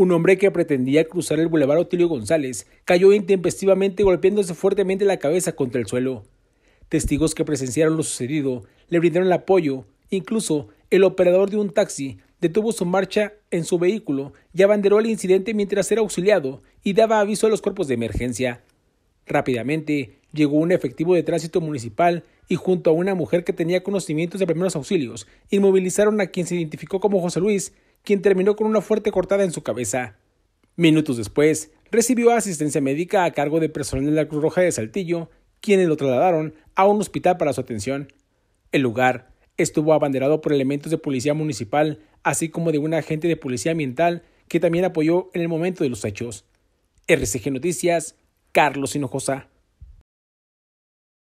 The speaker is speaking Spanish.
Un hombre que pretendía cruzar el bulevar Otilio González cayó intempestivamente golpeándose fuertemente la cabeza contra el suelo. Testigos que presenciaron lo sucedido le brindaron el apoyo, incluso el operador de un taxi detuvo su marcha en su vehículo y abanderó el incidente mientras era auxiliado y daba aviso a los cuerpos de emergencia. Rápidamente llegó un efectivo de tránsito municipal y junto a una mujer que tenía conocimientos de primeros auxilios, inmovilizaron a quien se identificó como José Luis, quien terminó con una fuerte cortada en su cabeza. Minutos después, recibió asistencia médica a cargo de personal de la Cruz Roja de Saltillo, quienes lo trasladaron a un hospital para su atención. El lugar estuvo abanderado por elementos de policía municipal, así como de un agente de policía ambiental que también apoyó en el momento de los hechos. RCG Noticias, Carlos Hinojosa.